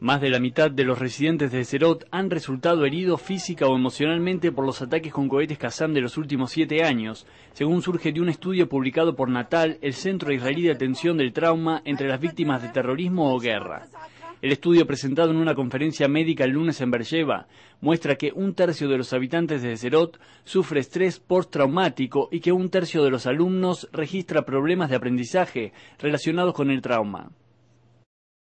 Más de la mitad de los residentes de Serot han resultado heridos física o emocionalmente por los ataques con cohetes Kazam de los últimos siete años, según surge de un estudio publicado por Natal, el Centro Israelí de Atención del Trauma entre las víctimas de terrorismo o guerra. El estudio presentado en una conferencia médica el lunes en Berjeva muestra que un tercio de los habitantes de Serot sufre estrés postraumático y que un tercio de los alumnos registra problemas de aprendizaje relacionados con el trauma.